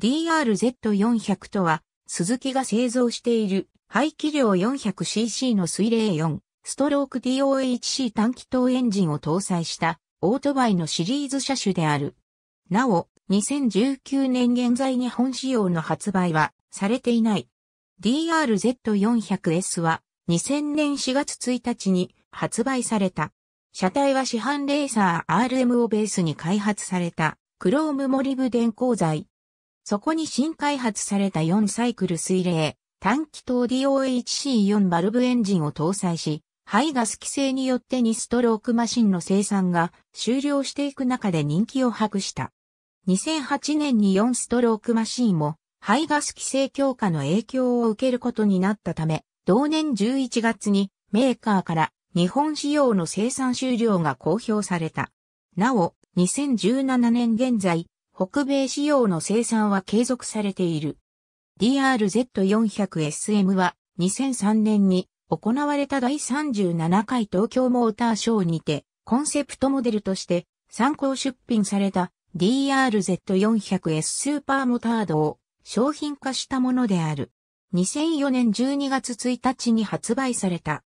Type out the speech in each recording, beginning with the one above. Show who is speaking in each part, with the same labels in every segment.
Speaker 1: DRZ400 とは、鈴木が製造している排気量 400cc の水冷4ストローク DOHC 短気筒エンジンを搭載したオートバイのシリーズ車種である。なお、2019年現在日本仕様の発売はされていない。DRZ400S は2000年4月1日に発売された。車体は市販レーサー RM をベースに開発されたクロームモリブ電光材そこに新開発された4サイクル水冷、短気筒 DOHC4 バルブエンジンを搭載し、排ガス規制によって2ストロークマシンの生産が終了していく中で人気を博した。2008年に4ストロークマシンも排ガス規制強化の影響を受けることになったため、同年11月にメーカーから日本仕様の生産終了が公表された。なお、2017年現在、北米仕様の生産は継続されている。DRZ400SM は2003年に行われた第37回東京モーターショーにてコンセプトモデルとして参考出品された DRZ400S スーパーモタードを商品化したものである。2004年12月1日に発売された。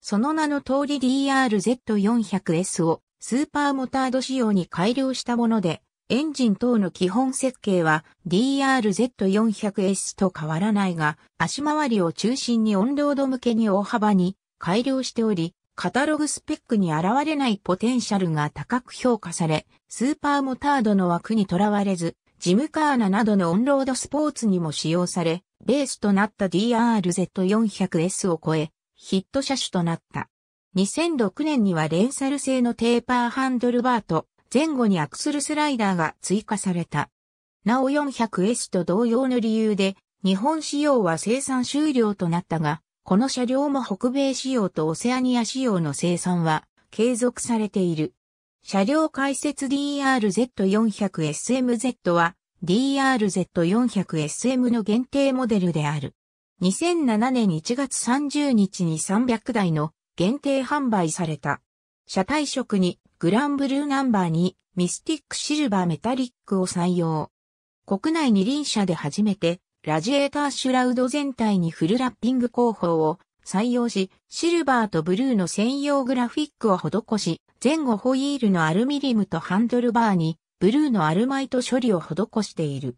Speaker 1: その名の通り DRZ400S をスーパーモタード仕様に改良したもので、エンジン等の基本設計は DRZ400S と変わらないが、足回りを中心にオンロード向けに大幅に改良しており、カタログスペックに現れないポテンシャルが高く評価され、スーパーモタードの枠にとらわれず、ジムカーナなどのオンロードスポーツにも使用され、ベースとなった DRZ400S を超え、ヒット車種となった。2006年にはレンサル製のテーパーハンドルバーと前後にアクスルスライダーが追加された。なお 400S と同様の理由で、日本仕様は生産終了となったが、この車両も北米仕様とオセアニア仕様の生産は継続されている。車両解説 DRZ400SMZ は DRZ400SM の限定モデルである。2007年1月30日に300台の限定販売された。車体色にグランブルーナンバーにミスティックシルバーメタリックを採用。国内二輪車で初めてラジエーターシュラウド全体にフルラッピング工法を採用し、シルバーとブルーの専用グラフィックを施し、前後ホイールのアルミリムとハンドルバーにブルーのアルマイト処理を施している。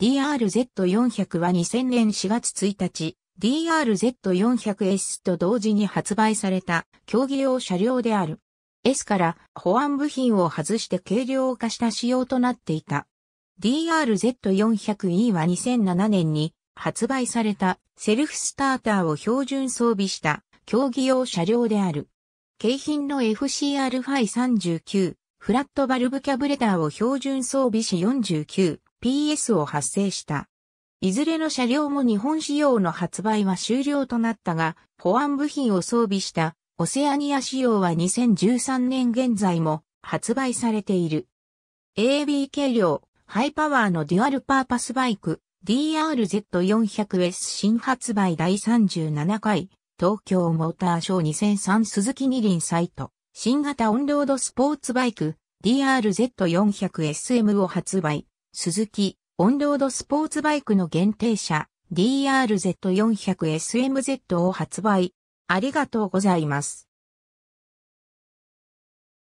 Speaker 1: DRZ400 は2000年4月1日、DRZ400S と同時に発売された競技用車両である。S から保安部品を外して軽量化した仕様となっていた。DRZ400E は2007年に発売されたセルフスターターを標準装備した競技用車両である。景品の FCR-39 フラットバルブキャブレターを標準装備し 49PS を発生した。いずれの車両も日本仕様の発売は終了となったが、保安部品を装備したオセアニア仕様は2013年現在も発売されている。AB 軽量、ハイパワーのデュアルパーパスバイク DRZ400S 新発売第37回東京モーターショー2003鈴木二輪サイト新型オンロードスポーツバイク DRZ400SM を発売鈴木オンロードスポーツバイクの限定車 DRZ400SMZ を発売ありがとうございます。